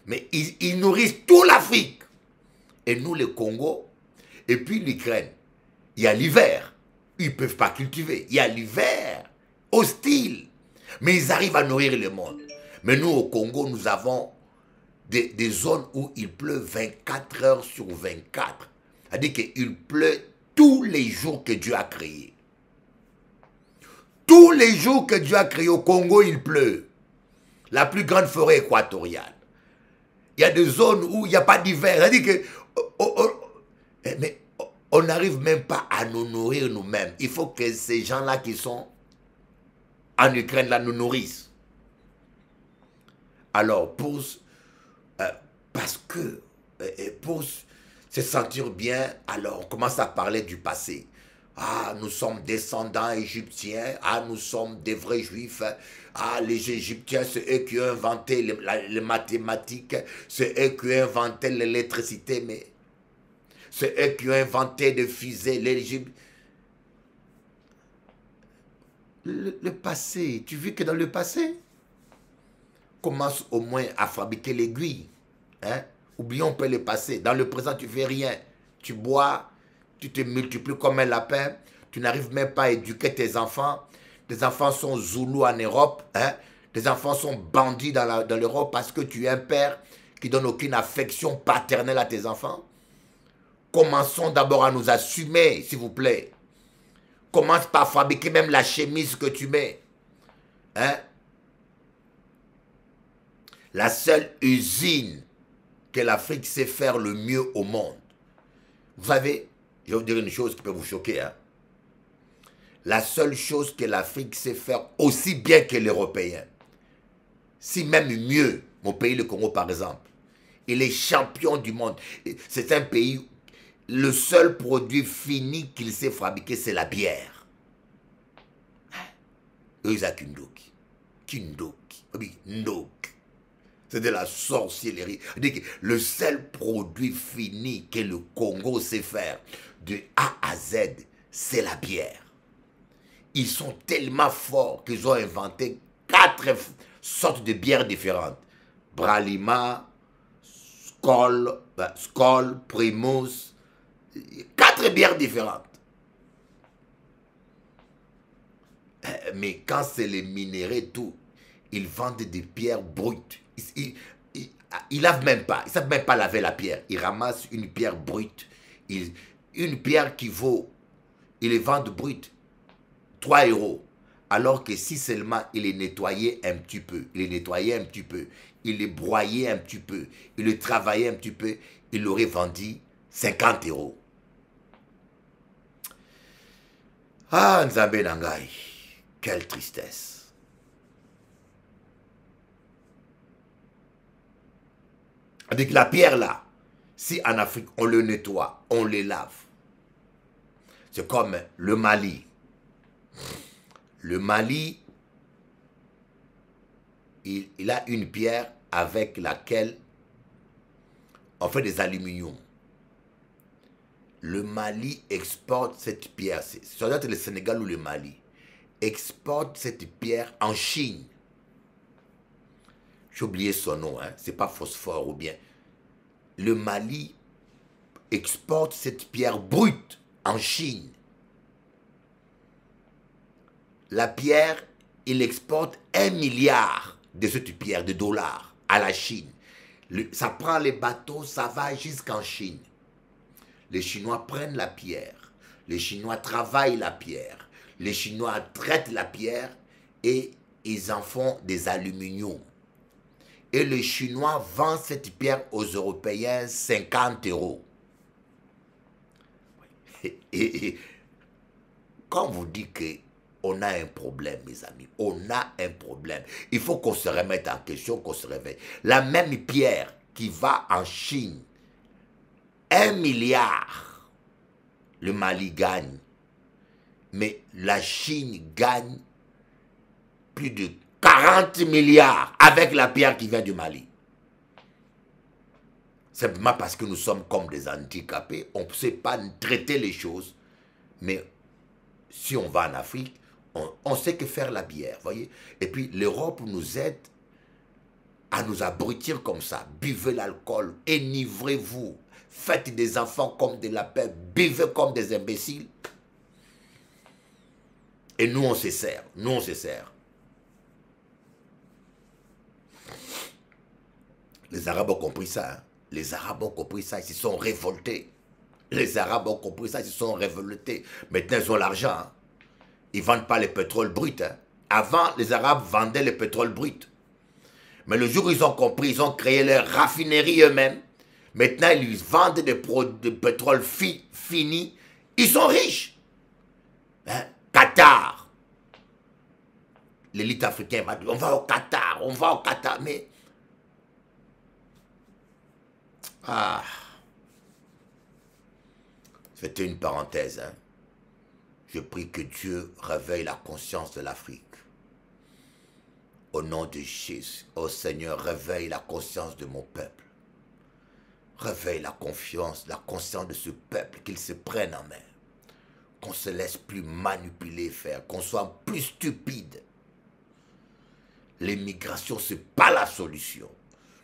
Mais ils, nourrissent tout l'Afrique. Et nous, le Congo, et puis l'Ukraine. Il y a l'hiver. Ils ne peuvent pas cultiver. Il y a l'hiver. Hostile. Mais ils arrivent à nourrir le monde. Mais nous, au Congo, nous avons des, zones où il pleut 24 heures sur 24. C'est-à-dire qu'il pleut tous les jours que Dieu a créés. Tous les jours que Dieu a créé. au Congo, il pleut. La plus grande forêt équatoriale. Il y a des zones où il n'y a pas d'hiver. cest que. Oh, oh, oh. Eh, on n'arrive même pas à nous nourrir nous-mêmes. Il faut que ces gens-là qui sont en Ukraine là nous nourrissent. Alors, pour, euh, parce que, euh, pour se sentir bien, alors on commence à parler du passé. Ah, nous sommes descendants égyptiens. Ah, nous sommes des vrais juifs. Ah, les Égyptiens, c'est eux qui ont inventé les, mathématiques. C'est eux qui ont inventé l'électricité. Mais c'est eux qui ont inventé des fusées. Le, passé, tu veux que dans le passé. Commence au moins à fabriquer l'aiguille. Hein? Oublions pas le passé. Dans le présent, tu fais rien. Tu bois, tu te multiplies comme un lapin, tu n'arrives même pas à éduquer tes enfants, tes enfants sont zoulous en Europe, hein. tes enfants sont bandits dans l'Europe parce que tu es un père qui donne aucune affection paternelle à tes enfants. Commençons d'abord à nous assumer, s'il vous plaît. Commence par fabriquer même la chemise que tu mets. Hein. La seule usine que l'Afrique sait faire le mieux au monde. Vous savez, je vais vous dire une chose qui peut vous choquer. Hein. La seule chose que l'Afrique sait faire aussi bien que l'Européen, si même mieux, mon pays, le Congo par exemple, il est champion du monde. C'est un pays, le seul produit fini qu'il sait fabriquer, c'est la bière. Hein? Eux, ils ont ah C'est de la sorcellerie. Le seul produit fini que le Congo sait faire, de A à Z, c'est la bière. Ils sont tellement forts qu'ils ont inventé quatre sortes de bières différentes. Bralima, euh, Skol, Primus, quatre bières différentes. Euh, mais quand c'est les minéraux, tout, ils vendent des pierres brutes. Ils, ils, lavent même pas, ils savent même pas laver la pierre. Ils ramassent une pierre brute. Ils, une pierre qui vaut, il est vend brut, 3 euros. Alors que si seulement il est nettoyé un petit peu, il les nettoyé un petit peu, il est broyé un petit peu, il est travaillé un petit peu, il l'aurait vendu 50 euros. Ah, Nzabé Nangai, quelle tristesse. Avec la pierre là, si en Afrique on le nettoie, on les lave, c'est comme le Mali. Le Mali, il, a une pierre avec laquelle on fait des aluminiums. Le Mali exporte cette pierre. Ça le Sénégal ou le Mali. Exporte cette pierre en Chine. J'ai oublié son nom, Ce hein. c'est pas phosphore ou bien. Le Mali exporte cette pierre brute en Chine. La pierre, il exporte un milliard de cette pierre de dollars à la Chine. ça prend les bateaux, ça va jusqu'en Chine. Les Chinois prennent la pierre. Les Chinois travaillent la pierre. Les Chinois traitent la pierre et ils en font des aluminiums. Et les Chinois vendent cette pierre aux Européens 50 euros et, quand vous dites que on a un problème, mes amis, on a un problème, il faut qu'on se remette en question, qu'on se réveille. La même pierre qui va en Chine, un milliard, le Mali gagne, mais la Chine gagne plus de 40 milliards avec la pierre qui vient du Mali. Simplement parce que nous sommes comme des handicapés, on ne sait pas traiter les choses. Mais si on va en Afrique, on, sait que faire la bière, voyez. Et puis l'Europe nous aide à nous abrutir comme ça. Buvez l'alcool, enivrez vous faites des enfants comme de la paix, buvez comme des imbéciles. Et nous, on se sert, nous, on se sert. Les Arabes ont compris ça. Hein? Les Arabes ont compris ça, ils se sont révoltés. Les Arabes ont compris ça, ils se sont révoltés. Maintenant, ils ont l'argent. Hein. Ils ne vendent pas le pétrole brut. Hein. Avant, les Arabes vendaient le pétrole brut. Mais le jour où ils ont compris, ils ont créé leurs raffineries eux-mêmes. Maintenant, ils vendent des produits de pétrole fini. Ils sont riches. Hein, Qatar. L'élite africaine va dire, on va au Qatar, on va au Qatar. Mais Ah C'était une parenthèse. Hein? Je prie que Dieu réveille la conscience de l'Afrique. Au nom de Jésus, ô Seigneur, réveille la conscience de mon peuple. Réveille la confiance, la conscience de ce peuple, qu'il se prenne en main. Qu'on se laisse plus manipuler, faire, qu'on soit plus stupide. L'immigration, ce n'est pas la solution.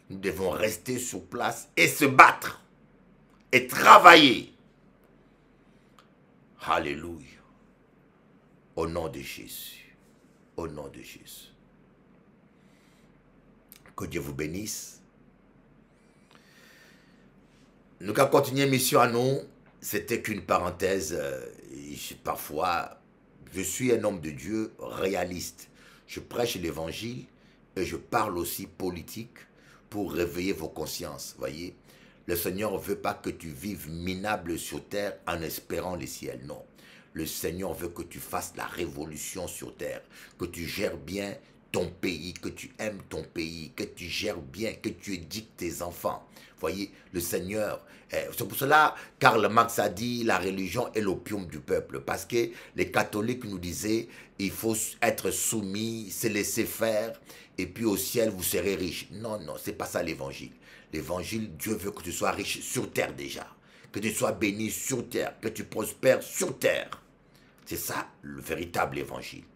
Nous devons rester sur place et se battre et travailler. Alléluia. Au nom de Jésus. Au nom de Jésus. Que Dieu vous bénisse. Nous allons continuer mission à nous. C'était qu'une parenthèse. Euh, parfois, je suis un homme de Dieu réaliste. Je prêche l'évangile et je parle aussi politique pour réveiller vos consciences, voyez. Le Seigneur veut pas que tu vives minable sur terre en espérant les ciels non. Le Seigneur veut que tu fasses la révolution sur terre, que tu gères bien ton pays, que tu aimes ton pays, que tu gères bien, que tu éduques tes enfants. Voyez, le Seigneur, eh, c'est pour cela Karl Marx a dit la religion est l'opium du peuple, parce que les catholiques nous disaient il faut être soumis, se laisser faire, et puis au ciel vous serez riche. Non, non, c'est pas ça l'évangile. L'évangile, Dieu veut que tu sois riche sur terre déjà, que tu sois béni sur terre, que tu prospères sur terre. C'est ça le véritable évangile.